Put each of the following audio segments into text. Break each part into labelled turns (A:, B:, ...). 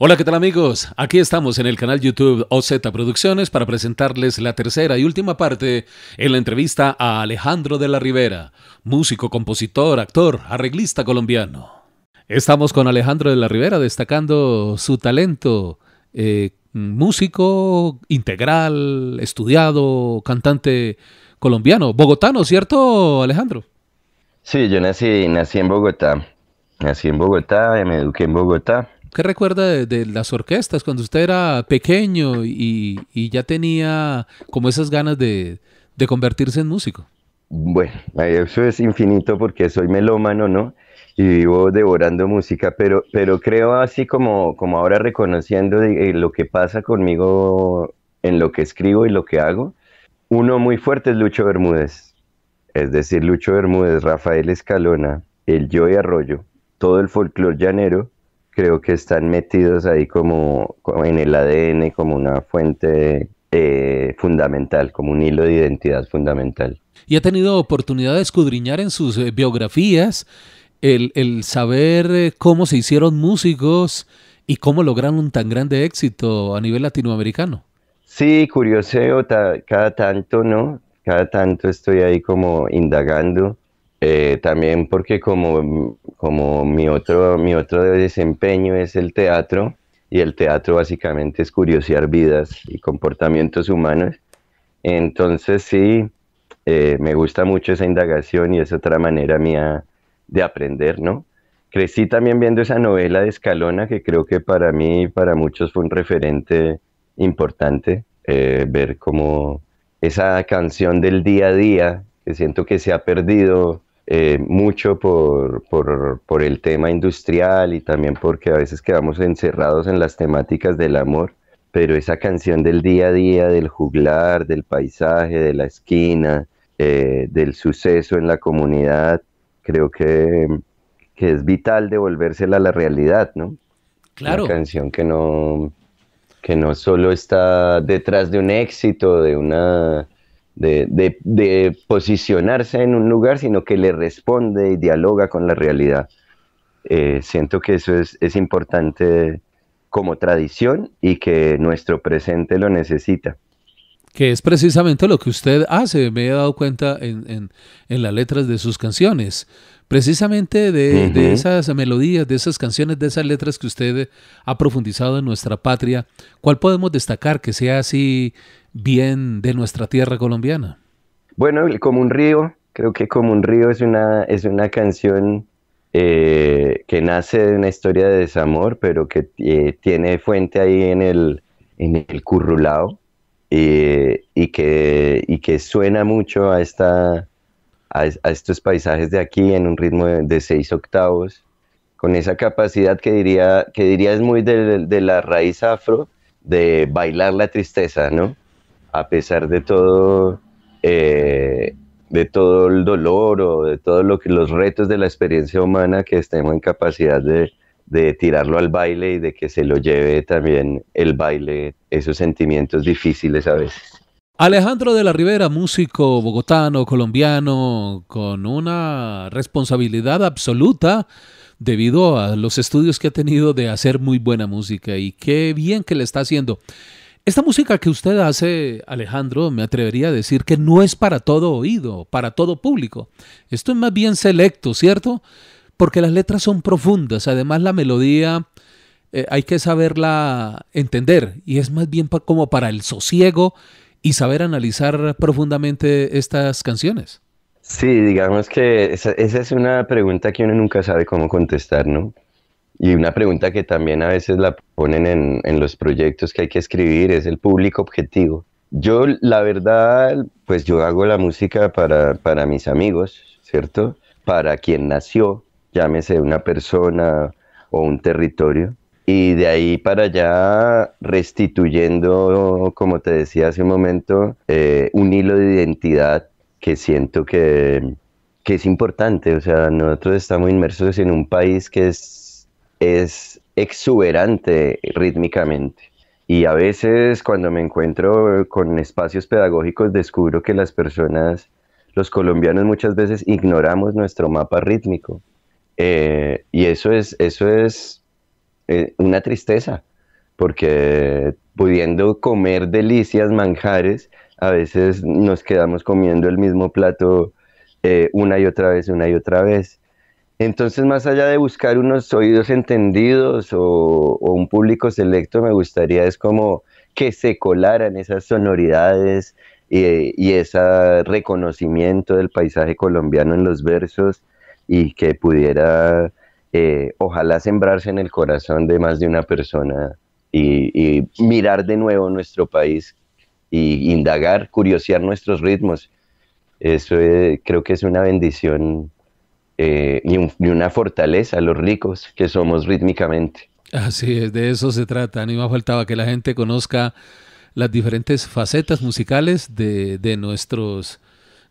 A: Hola, ¿qué tal amigos? Aquí estamos en el canal YouTube OZ Producciones para presentarles la tercera y última parte en la entrevista a Alejandro de la Rivera, músico, compositor, actor, arreglista colombiano. Estamos con Alejandro de la Rivera destacando su talento eh, músico integral, estudiado, cantante colombiano, bogotano, ¿cierto, Alejandro?
B: Sí, yo nací, nací en Bogotá. Nací en Bogotá, eh, me eduqué en Bogotá.
A: ¿Qué recuerda de, las orquestas cuando usted era pequeño y, ya tenía como esas ganas de, convertirse en músico?
B: Bueno, eso es infinito porque soy melómano, ¿no? y vivo devorando música, pero, pero creo así como, como ahora reconociendo eh, lo que pasa conmigo en lo que escribo y lo que hago, uno muy fuerte es Lucho Bermúdez, es decir, Lucho Bermúdez, Rafael Escalona, el Yo y Arroyo, todo el folclore llanero, creo que están metidos ahí como, en el ADN, como una fuente eh, fundamental, como un hilo de identidad fundamental.
A: Y ha tenido oportunidad de escudriñar en sus eh, biografías el, el saber eh, cómo se hicieron músicos y cómo lograron un tan grande éxito a nivel latinoamericano.
B: Sí, curioseo cada tanto, ¿no? Cada tanto estoy ahí como indagando. Eh, también porque como, como mi, otro, mi otro desempeño es el teatro, y el teatro básicamente es curiosear vidas y comportamientos humanos. Entonces sí, eh, me gusta mucho esa indagación y es otra manera mía de aprender, ¿no? Crecí también viendo esa novela de Escalona, que creo que para mí y para muchos fue un referente importante, eh, ver como esa canción del día a día, que siento que se ha perdido eh, mucho por, por, el tema industrial y también porque a veces quedamos encerrados en las temáticas del amor, pero esa canción del día a día, del juglar, del paisaje, de la esquina, eh, del suceso en la comunidad, creo que, es vital devolvérsela a la realidad, ¿no? Claro. Una canción que no, que no solo está detrás de un éxito, de una de, posicionarse en un lugar, sino que le responde y dialoga con la realidad. Eh, siento que eso es importante como tradición y que nuestro presente lo necesita
A: que es precisamente lo que usted hace, me he dado cuenta en, las letras de sus canciones, precisamente de, esas melodías, de esas canciones, de esas letras que usted ha profundizado en nuestra patria, ¿cuál podemos destacar que sea así bien de nuestra tierra colombiana?
B: Bueno, como un río, creo que como un río es una, es una canción eh, que nace de una historia de desamor, pero que eh, tiene fuente ahí en el, en el currulao eh, y, que, que suena mucho a, esta, a, estos paisajes de aquí en un ritmo de, seis octavos, con esa capacidad que diría, que es muy de, la raíz afro, de bailar la tristeza, ¿no? A pesar de todo, eh, de todo el dolor o de todos los retos de la experiencia humana que estemos en capacidad de, de tirarlo al baile y de que se lo lleve también el baile, esos sentimientos difíciles a veces.
A: Alejandro de la Rivera, músico bogotano, colombiano, con una responsabilidad absoluta debido a los estudios que ha tenido de hacer muy buena música y qué bien que le está haciendo. Esta música que usted hace, Alejandro, me atrevería a decir que no es para todo oído, para todo público. Esto es más bien selecto, ¿cierto? porque las letras son profundas, además la melodía eh, hay que saberla entender y es más bien como para el sosiego y saber analizar profundamente estas canciones.
B: Sí, digamos que esa, es una pregunta que uno nunca sabe cómo contestar, ¿no? Y una pregunta que también a veces la ponen en, los proyectos que hay que escribir es el público objetivo. Yo, la verdad, pues yo hago la música para, para mis amigos, ¿cierto? Para quien nació, llámese una persona o un territorio, y de ahí para allá restituyendo, como te decía hace un momento, eh, un hilo de identidad que siento que, que, es importante. O sea, nosotros estamos inmersos en un país que es, es exuberante rítmicamente. Y a veces cuando me encuentro con espacios pedagógicos descubro que las personas, los colombianos muchas veces ignoramos nuestro mapa rítmico eh, y eso es, eso es eh, una tristeza, porque pudiendo comer delicias, manjares, a veces nos quedamos comiendo el mismo plato eh, una y otra vez, una y otra vez. Entonces, más allá de buscar unos oídos entendidos o, un público selecto, me gustaría es como que se colaran esas sonoridades y ese reconocimiento del paisaje colombiano en los versos y que pudiera, eh, ojalá, sembrarse en el corazón de más de una persona y, mirar de nuevo nuestro país y indagar, curiosear nuestros ritmos. Eso eh, creo que es una bendición eh, y, una fortaleza a los ricos que somos rítmicamente.
A: Así es, de eso se trata. Ni más faltaba que la gente conozca las diferentes facetas musicales de, de nuestros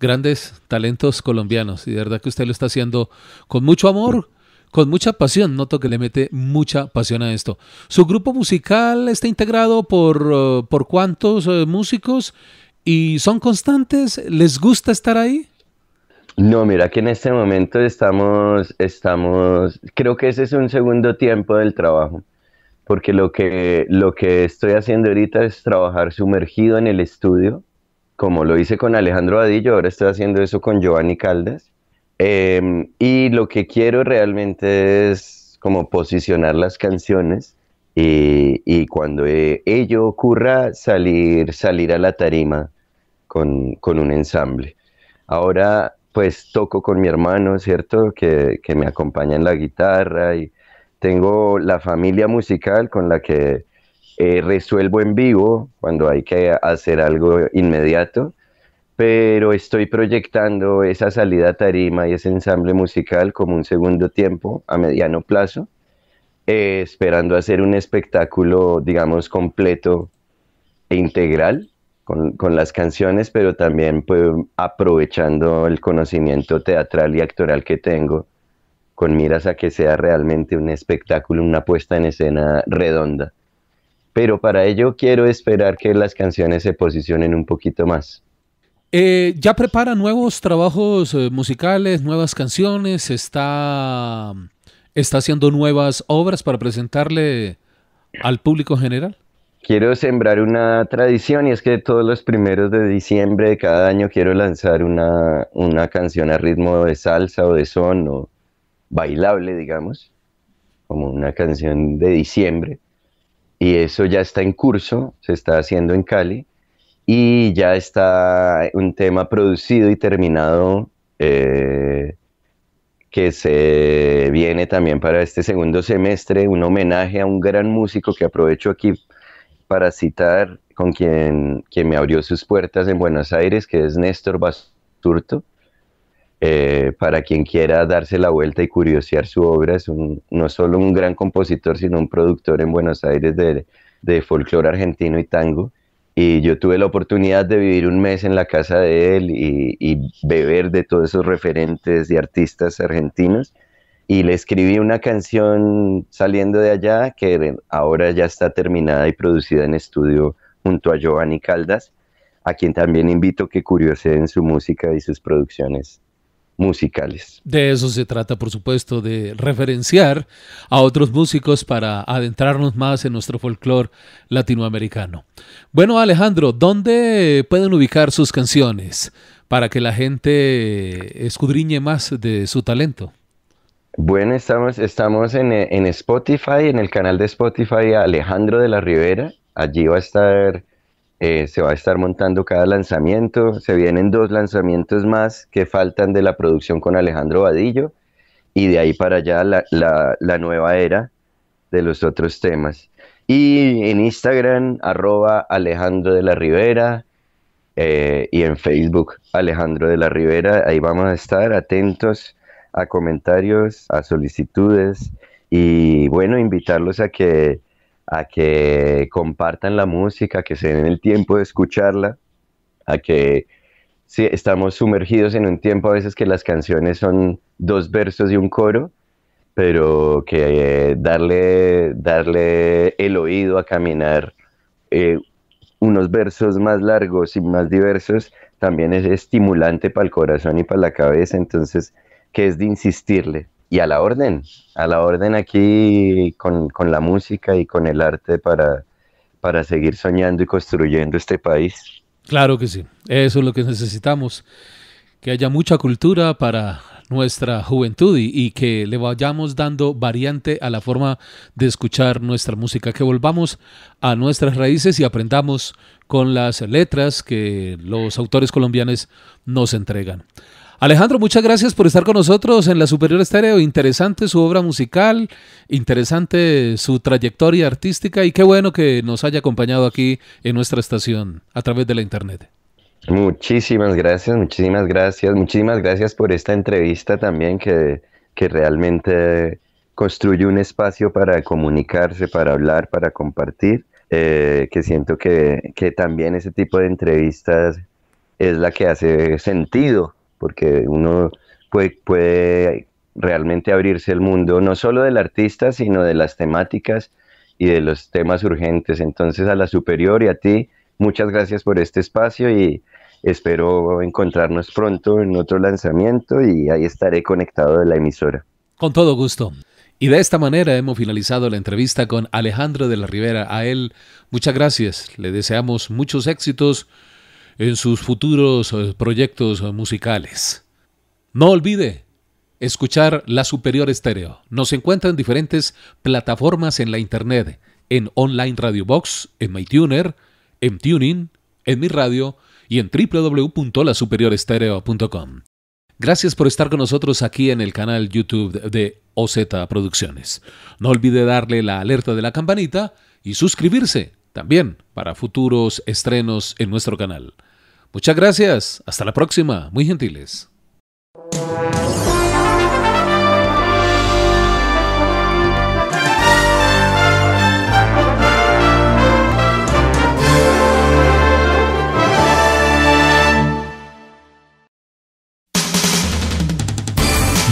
A: grandes talentos colombianos. Y de verdad que usted lo está haciendo con mucho amor, con mucha pasión. Noto que le mete mucha pasión a esto. Su grupo musical está integrado por, eh, por cuántos eh, músicos y son constantes. ¿Les gusta estar ahí?
B: No, mira que en este momento estamos, estamos, creo que ese es un segundo tiempo del trabajo, porque lo que, lo que estoy haciendo ahorita es trabajar sumergido en el estudio, como lo hice con Alejandro Vadillo, ahora estoy haciendo eso con Giovanni Caldas. Em, y lo que quiero realmente es como posicionar las canciones y, cuando eh, ello ocurra salir, salir a la tarima con, un ensamble. Ahora pues toco con mi hermano, ¿cierto? Que, que me acompaña en la guitarra y tengo la familia musical con la que eh, resuelvo en vivo cuando hay que hacer algo inmediato, pero estoy proyectando esa salida tarima y ese ensamble musical como un segundo tiempo a mediano plazo, eh, esperando hacer un espectáculo, digamos, completo e integral con, las canciones, pero también pues, aprovechando el conocimiento teatral y actoral que tengo con miras a que sea realmente un espectáculo, una puesta en escena redonda pero para ello quiero esperar que las canciones se posicionen un poquito más.
A: Eh, ya prepara nuevos trabajos eh, musicales, nuevas canciones, está, está haciendo nuevas obras para presentarle al público general.
B: Quiero sembrar una tradición y es que todos los primeros de diciembre de cada año quiero lanzar una, una canción a ritmo de salsa o de son o bailable, digamos, como una canción de diciembre y eso ya está en curso, se está haciendo en Cali y ya está un tema producido y terminado eh, que se viene también para este segundo semestre, un homenaje a un gran músico que aprovecho aquí para citar con quien, me abrió sus puertas en Buenos Aires, que es Néstor Basturto, eh, para quien quiera darse la vuelta y curiosear su obra, es no solo un gran compositor, sino un productor en Buenos Aires de, de folclore argentino y tango. Y yo tuve la oportunidad de vivir un mes en la casa de él y, y beber de todos esos referentes y artistas argentinos. Y le escribí una canción saliendo de allá que ahora ya está terminada y producida en estudio junto a Giovanni Caldas, a quien también invito que curioseen su música y sus producciones musicales.
A: De eso se trata, por supuesto, de referenciar a otros músicos para adentrarnos más en nuestro folclore latinoamericano. Bueno, Alejandro, ¿dónde pueden ubicar sus canciones para que la gente escudriñe más de su talento? Bueno,
B: estamos, estamos en, en Spotify, en el canal de Spotify Alejandro de la Rivera. Allí va a estar eh, se va a estar montando cada lanzamiento. Se vienen dos lanzamientos más que faltan de la producción con Alejandro Vadillo y de ahí para allá la, nueva era de los otros temas. Y en Instagram, arroba Alejandro de la Rivera. Eh, y en Facebook, Alejandro de la Rivera. Ahí vamos a estar atentos a comentarios, a solicitudes y bueno, invitarlos a que a que compartan la música, que se den el tiempo de escucharla, a que si estamos sumergidos en un tiempo a veces que las canciones son dos versos y un coro, pero que eh, darle, darle el oído a caminar eh, unos versos más largos y más diversos también es estimulante para el corazón y para la cabeza, entonces que es de insistirle y a la orden, a la orden aquí con, la música y con el arte para, para seguir soñando y construyendo este país.
A: Claro que sí, eso es lo que necesitamos, que haya mucha cultura para nuestra juventud y, y, que le vayamos dando variante a la forma de escuchar nuestra música, que volvamos a nuestras raíces y aprendamos con las letras que los autores colombianos nos entregan. Alejandro, muchas gracias por estar con nosotros en la Superior Estéreo. Interesante su obra musical, interesante su trayectoria artística y qué bueno que nos haya acompañado aquí en nuestra estación a través de la internet.
B: Muchísimas gracias, muchísimas gracias, muchísimas gracias por esta entrevista también que, que realmente construye un espacio para comunicarse, para hablar, para compartir, eh, que siento que, que también ese tipo de entrevistas es la que hace sentido porque uno puede, realmente abrirse el mundo, no solo del artista, sino de las temáticas y de los temas urgentes. Entonces a la superior y a ti, muchas gracias por este espacio y espero encontrarnos pronto en otro lanzamiento y ahí estaré conectado de la emisora.
A: Con todo gusto. Y de esta manera hemos finalizado la entrevista con Alejandro de la Rivera. A él, muchas gracias. Le deseamos muchos éxitos en sus futuros eh, proyectos eh, musicales. No olvide escuchar La Superior Estéreo. Nos encuentra en diferentes plataformas en la internet, en Online Radio Box, en MyTuner, en Tuning, en Mi Radio y en www.lasuperiorestereo.com. Gracias por estar con nosotros aquí en el canal YouTube de OZ Producciones. No olvide darle la alerta de la campanita y suscribirse también para futuros estrenos en nuestro canal. Muchas gracias. Hasta la próxima. Muy gentiles.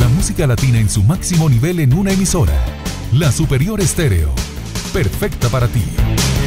A: La música latina en su máximo nivel en una emisora. La Superior Estéreo. Perfecta para ti.